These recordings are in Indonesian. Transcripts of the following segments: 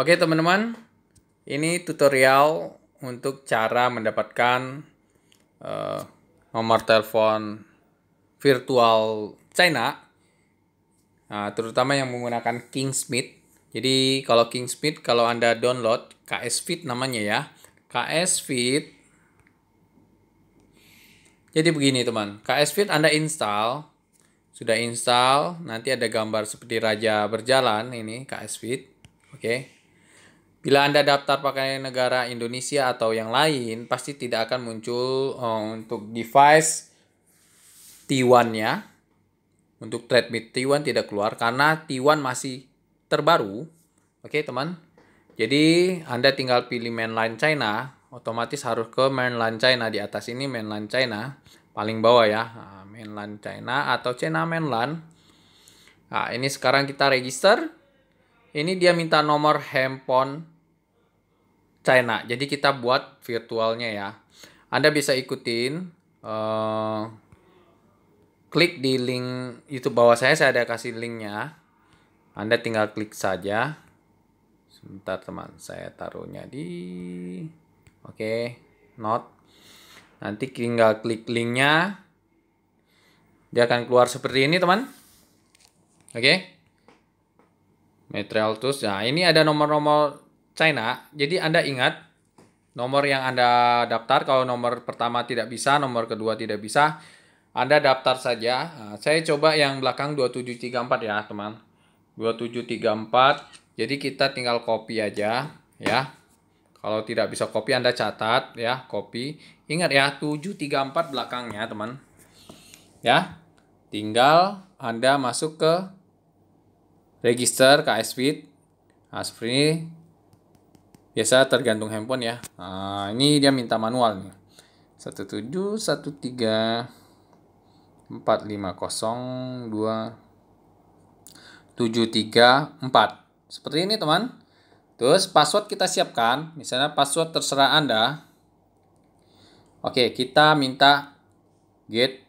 Oke teman-teman, ini tutorial untuk cara mendapatkan uh, nomor telepon virtual China, nah, terutama yang menggunakan Kingsmith. Jadi kalau Kingsmith, kalau Anda download KS Fit namanya ya, KS Fit. Jadi begini teman, KS Fit Anda install, sudah install, nanti ada gambar seperti raja berjalan ini KSFit, oke. Okay. Bila Anda daftar pakai negara Indonesia atau yang lain, pasti tidak akan muncul uh, untuk device T1-nya. Untuk Redmi T1 tidak keluar karena T1 masih terbaru. Oke, okay, teman. Jadi, Anda tinggal pilih mainline China, otomatis harus ke mainline China. Di atas ini mainline China, paling bawah ya. Ah, mainland China atau China mainland. Nah, ini sekarang kita register ini dia minta nomor handphone China. Jadi kita buat virtualnya ya. Anda bisa ikutin. Uh, klik di link YouTube bawah saya. Saya ada kasih linknya. Anda tinggal klik saja. Sebentar teman, saya taruhnya di... Oke, okay, not. Nanti tinggal klik linknya. Dia akan keluar seperti ini teman. Oke. Okay? Material tools. Nah, ya, ini ada nomor-nomor China. Jadi Anda ingat nomor yang Anda daftar. Kalau nomor pertama tidak bisa, nomor kedua tidak bisa, Anda daftar saja. Nah, saya coba yang belakang 2734 ya, teman. 2734. Jadi kita tinggal copy aja, ya. Kalau tidak bisa copy Anda catat ya, copy. Ingat ya, 734 belakangnya, teman. Ya. Tinggal Anda masuk ke register ke iSpeed nah biasa tergantung handphone ya nah, ini dia minta manual nih 17134502734 seperti ini teman terus password kita siapkan misalnya password terserah anda oke kita minta get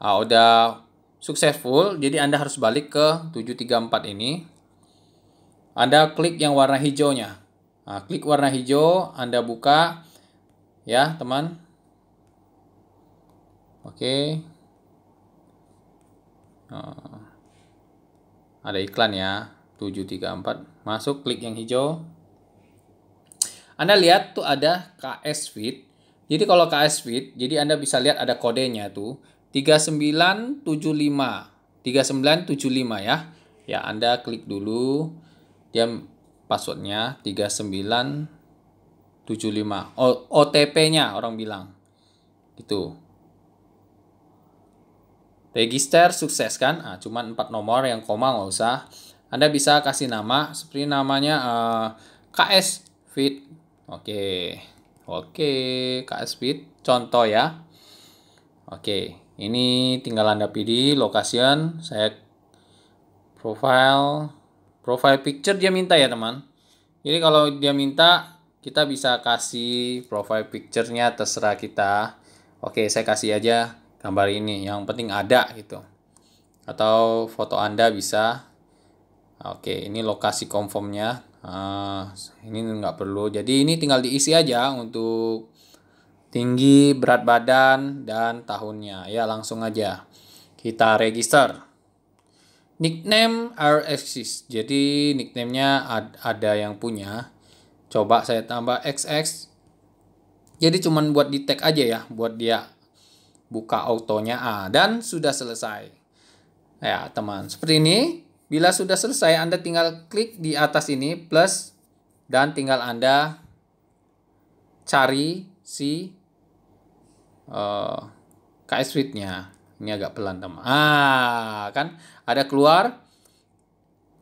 ah udah successful, jadi Anda harus balik ke 734 ini. Anda klik yang warna hijaunya. Nah, klik warna hijau, Anda buka ya, teman. Oke. Nah, ada iklan ya, 734. Masuk klik yang hijau. Anda lihat tuh ada KS Fit, Jadi kalau KS Fit, jadi Anda bisa lihat ada kodenya tuh. 3975. 3975 ya. Ya, Anda klik dulu dia passwordnya 3975. OTP-nya orang bilang. itu Register sukses kan? Ah, cuman empat nomor yang koma nggak usah. Anda bisa kasih nama seperti namanya uh, eh, KS Fit. Oke. Okay. Oke, okay, KS Fit contoh ya. Oke. Okay. Ini tinggal Anda pilih location, saya profile, profile picture dia minta ya teman. Jadi kalau dia minta kita bisa kasih profile picture-nya terserah kita. Oke, saya kasih aja gambar ini. Yang penting ada gitu. Atau foto Anda bisa. Oke, ini lokasi confirm-nya. Uh, ini nggak perlu. Jadi ini tinggal diisi aja untuk tinggi, berat badan, dan tahunnya. Ya, langsung aja. Kita register. Nickname RXX. Jadi nicknamenya ada yang punya. Coba saya tambah XX. Jadi cuman buat di tag aja ya, buat dia buka autonya A ah, dan sudah selesai. Ya, teman. Seperti ini. Bila sudah selesai, Anda tinggal klik di atas ini plus dan tinggal Anda cari si uh, eh, KS Suite-nya. Ini agak pelan, teman. Ah, kan ada keluar.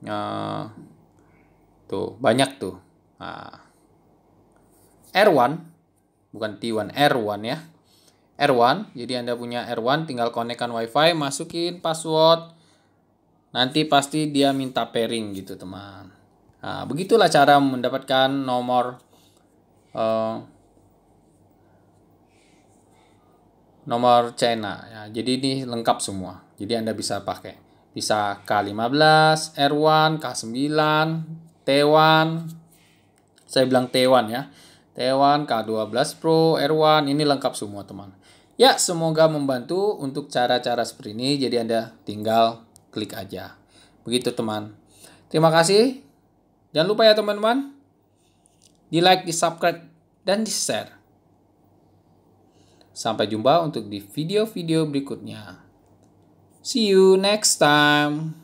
Uh, tuh, banyak tuh. Nah, R1 bukan T1, R1 ya. R1, jadi Anda punya R1 tinggal konekkan WiFi, masukin password. Nanti pasti dia minta pairing gitu, teman. Nah, begitulah cara mendapatkan nomor uh, nomor China. Ya, jadi ini lengkap semua. Jadi Anda bisa pakai. Bisa K15, R1, K9, T1. Saya bilang T1 ya. T1, K12 Pro, R1, ini lengkap semua teman. Ya, semoga membantu untuk cara-cara seperti ini. Jadi Anda tinggal klik aja. Begitu teman. Terima kasih. Jangan lupa ya teman-teman. Di like, di subscribe, dan di share. Sampai jumpa untuk di video-video berikutnya. See you next time.